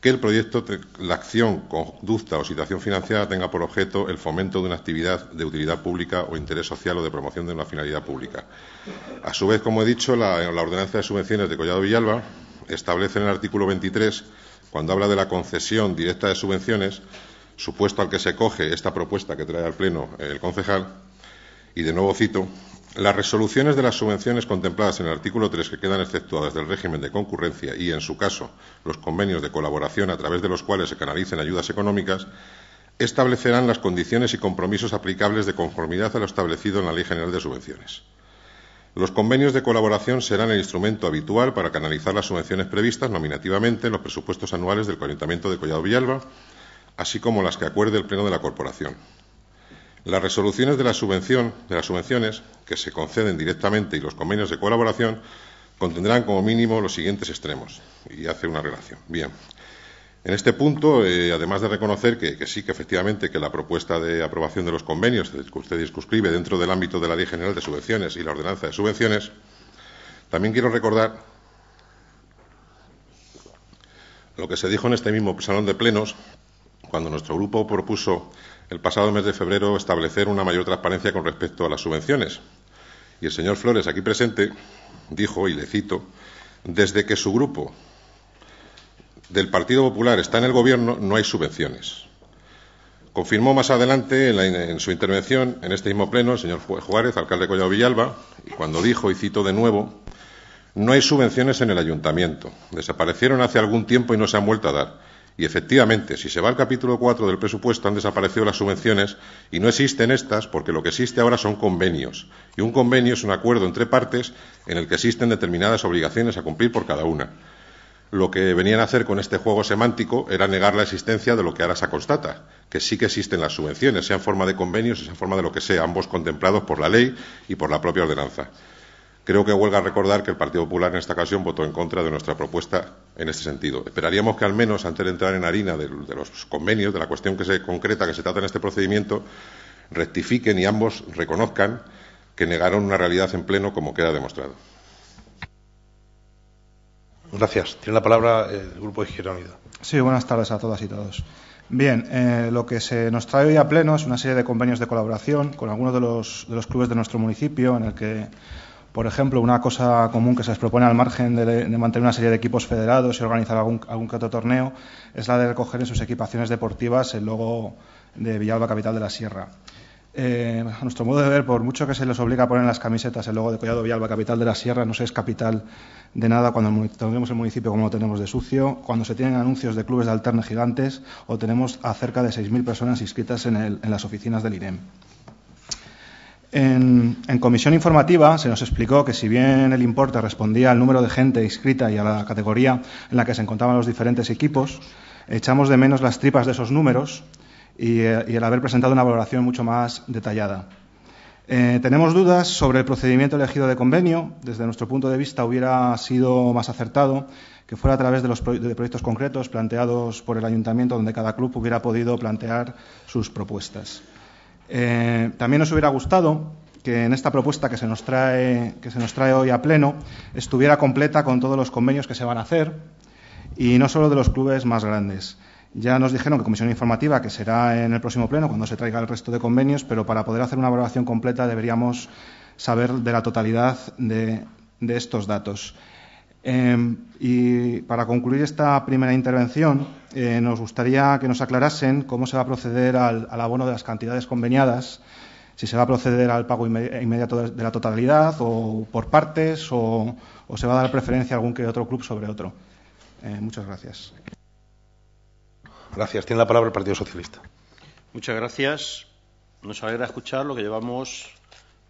que el proyecto, la acción, conducta o situación financiada tenga por objeto el fomento de una actividad de utilidad pública o interés social o de promoción de una finalidad pública. A su vez, como he dicho, la, la ordenanza de subvenciones de Collado Villalba establece en el artículo 23, cuando habla de la concesión directa de subvenciones, supuesto al que se coge esta propuesta que trae al Pleno el concejal, y de nuevo cito, las resoluciones de las subvenciones contempladas en el artículo 3 que quedan exceptuadas del régimen de concurrencia y, en su caso, los convenios de colaboración a través de los cuales se canalicen ayudas económicas, establecerán las condiciones y compromisos aplicables de conformidad a lo establecido en la Ley General de Subvenciones. Los convenios de colaboración serán el instrumento habitual para canalizar las subvenciones previstas nominativamente en los presupuestos anuales del Ayuntamiento de Collado Villalba, así como las que acuerde el Pleno de la Corporación. Las resoluciones de, la subvención, de las subvenciones que se conceden directamente y los convenios de colaboración contendrán como mínimo los siguientes extremos y hace una relación. Bien. En este punto, eh, además de reconocer que, sí, que efectivamente que la propuesta de aprobación de los convenios que usted discuscribe dentro del ámbito de la Ley General de Subvenciones y la Ordenanza de Subvenciones, también quiero recordar lo que se dijo en este mismo salón de plenos cuando nuestro grupo propuso el pasado mes de febrero establecer una mayor transparencia con respecto a las subvenciones. Y el señor Flores, aquí presente, dijo, y le cito, desde que su grupo del Partido Popular está en el Gobierno, no hay subvenciones. Confirmó más adelante en, su intervención en este mismo pleno el señor Juárez, alcalde de Collado Villalba, cuando dijo, y cito de nuevo, no hay subvenciones en el ayuntamiento. Desaparecieron hace algún tiempo y no se han vuelto a dar. Y efectivamente, si se va al capítulo 4 del presupuesto, han desaparecido las subvenciones y no existen estas porque lo que existe ahora son convenios. Y un convenio es un acuerdo entre partes en el que existen determinadas obligaciones a cumplir por cada una. Lo que venían a hacer con este juego semántico era negar la existencia de lo que ahora se constata, que sí que existen las subvenciones, sea en forma de convenios, sea en forma de lo que sea, ambos contemplados por la ley y por la propia ordenanza. Creo que huelga recordar que el Partido Popular en esta ocasión votó en contra de nuestra propuesta en este sentido. Esperaríamos que al menos, antes de entrar en harina de, los convenios, de la cuestión que se concreta que se trata en este procedimiento, rectifiquen y ambos reconozcan que negaron una realidad en pleno como queda demostrado. Gracias. Tiene la palabra eh, el Grupo Izquierda Unida. Sí, buenas tardes a todas y todos. Bien, eh, lo que se nos trae hoy a pleno es una serie de convenios de colaboración con algunos los, de los clubes de nuestro municipio en el que por ejemplo, una cosa común que se les propone al margen de, mantener una serie de equipos federados y organizar algún, que otro torneo es la de recoger en sus equipaciones deportivas el logo de Villalba Capital de la Sierra. Eh, a nuestro modo de ver, por mucho que se les obliga a poner en las camisetas el logo de Collado Villalba, capital de la Sierra, no se es capital de nada cuando tenemos el municipio como lo tenemos de sucio, cuando se tienen anuncios de clubes de alterne gigantes o tenemos a cerca de 6.000 personas inscritas en, en las oficinas del Irem. En, comisión informativa se nos explicó que si bien el importe respondía al número de gente inscrita y a la categoría en la que se encontraban los diferentes equipos, echamos de menos las tripas de esos números y, eh, el haber presentado una valoración mucho más detallada. Eh, tenemos dudas sobre el procedimiento elegido de convenio. Desde nuestro punto de vista hubiera sido más acertado que fuera a través de proyectos concretos planteados por el ayuntamiento donde cada club hubiera podido plantear sus propuestas. Eh, también nos hubiera gustado que en esta propuesta que se, nos trae, que se nos trae hoy a pleno estuviera completa con todos los convenios que se van a hacer y no solo de los clubes más grandes. Ya nos dijeron que comisión informativa, que será en el próximo pleno, cuando se traiga el resto de convenios, pero para poder hacer una evaluación completa deberíamos saber de la totalidad de estos datos. Em, y para concluir esta primera intervención, eh, nos gustaría que nos aclarasen cómo se va a proceder al, abono de las cantidades conveniadas, si se va a proceder al pago inmediato de la totalidad o por partes o, se va a dar preferencia a algún que otro club sobre otro. Eh, muchas gracias. Gracias. Tiene la palabra el Partido Socialista. Muchas gracias. Nos alegra escuchar lo que llevamos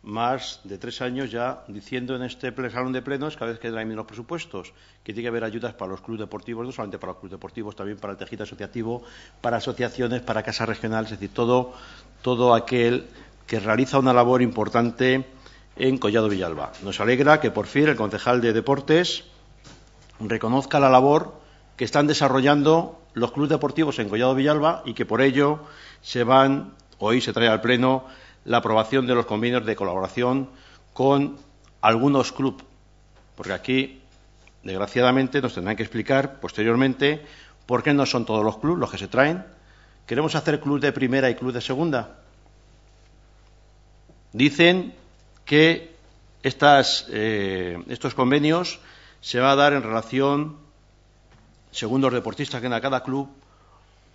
más de tres años ya diciendo en este salón de plenos cada vez que hay menos presupuestos, que tiene que haber ayudas para los clubes deportivos, no solamente para los clubes deportivos, también para el tejido asociativo, para asociaciones, para casas regionales, es decir, todo, todo aquel que realiza una labor importante en Collado Villalba. Nos alegra que por fin el concejal de deportes reconozca la labor que están desarrollando los clubes deportivos en Collado Villalba y que por ello se van, hoy se trae al pleno, la aprobación de los convenios de colaboración con algunos clubes, porque aquí, desgraciadamente, nos tendrán que explicar posteriormente por qué no son todos los clubes los que se traen. ¿Queremos hacer club de primera y club de segunda? Dicen que estas, eh, estos convenios se va a dar en relación según los deportistas que en cada club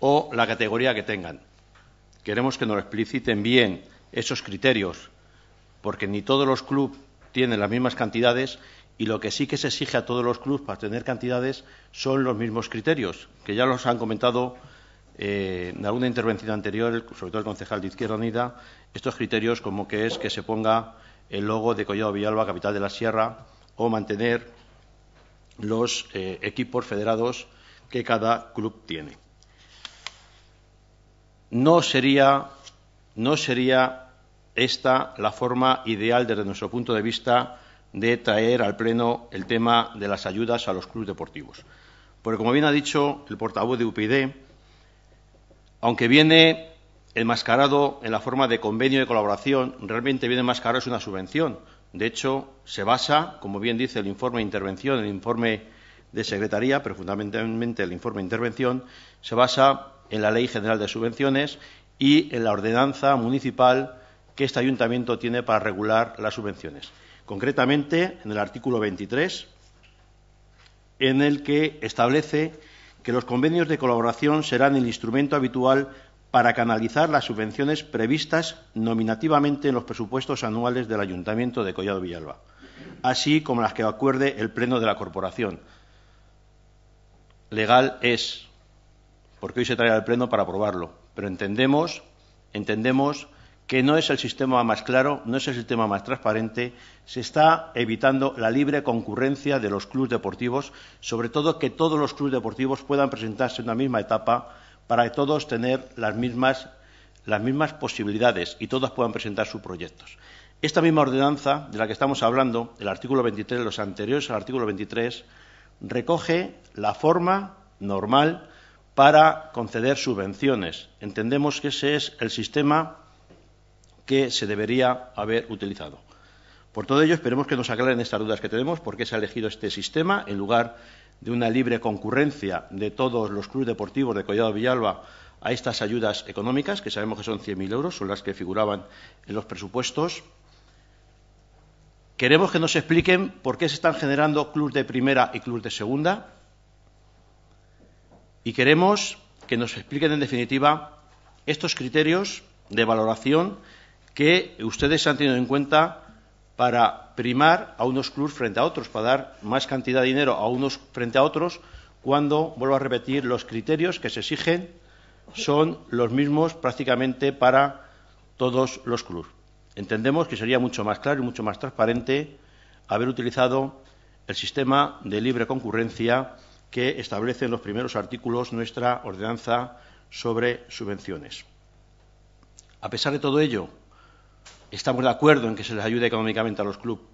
o la categoría que tengan. Queremos que nos lo expliciten bien esos criterios, porque ni todos los clubes tienen las mismas cantidades y lo que sí que se exige a todos los clubes para tener cantidades son los mismos criterios, que ya los han comentado eh, en alguna intervención anterior, sobre todo el concejal de Izquierda Unida, estos criterios como que es que se ponga el logo de Collado Villalba, capital de la Sierra, o mantener los eh, equipos federados que cada club tiene. No sería no sería esta la forma ideal desde nuestro punto de vista de traer al Pleno el tema de las ayudas a los clubes deportivos. Porque, como bien ha dicho el portavoz de UPyD, aunque viene enmascarado en la forma de convenio de colaboración, realmente viene enmascarado es una subvención. De hecho, se basa, como bien dice el informe de intervención, el informe de secretaría, pero fundamentalmente el informe de intervención, se basa en la Ley General de Subvenciones y en la ordenanza municipal que este ayuntamiento tiene para regular las subvenciones. Concretamente, en el artículo 23, en el que establece que los convenios de colaboración serán el instrumento habitual para canalizar las subvenciones previstas nominativamente en los presupuestos anuales del Ayuntamiento de Collado Villalba, así como las que acuerde el Pleno de la Corporación. Legal es, porque hoy se trae al Pleno para aprobarlo, pero entendemos, entendemos que no es el sistema más claro, no es el sistema más transparente, se está evitando la libre concurrencia de los clubes deportivos, sobre todo que todos los clubes deportivos puedan presentarse en una misma etapa para que todos tengan las mismas, posibilidades y todos puedan presentar sus proyectos. Esta misma ordenanza de la que estamos hablando, el artículo 23, los anteriores al artículo 23, recoge la forma normal para conceder subvenciones. Entendemos que ese es el sistema que se debería haber utilizado. Por todo ello, esperemos que nos aclaren estas dudas que tenemos, por qué se ha elegido este sistema en lugar de una libre concurrencia de todos los clubes deportivos de Collado Villalba a estas ayudas económicas, que sabemos que son 100.000 euros, son las que figuraban en los presupuestos. Queremos que nos expliquen por qué se están generando clubes de primera y clubes de segunda, y queremos que nos expliquen, en definitiva, estos criterios de valoración que ustedes han tenido en cuenta para primar a unos clubes frente a otros, para dar más cantidad de dinero a unos frente a otros, cuando, vuelvo a repetir, los criterios que se exigen son los mismos prácticamente para todos los clubes. Entendemos que sería mucho más claro y mucho más transparente haber utilizado el sistema de libre concurrencia que establecen los primeros artículos nuestra ordenanza sobre subvenciones. A pesar de todo ello, estamos de acuerdo en que se les ayude económicamente a los clubes.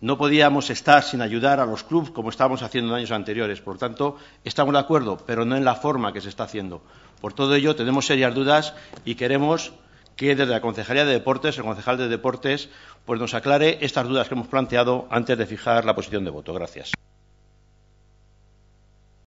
No podíamos estar sin ayudar a los clubes como estábamos haciendo en años anteriores. Por tanto, estamos de acuerdo, pero no en la forma que se está haciendo. Por todo ello, tenemos serias dudas y queremos que desde la Concejalía de Deportes, el concejal de Deportes, pues nos aclare estas dudas que hemos planteado antes de fijar la posición de voto. Gracias.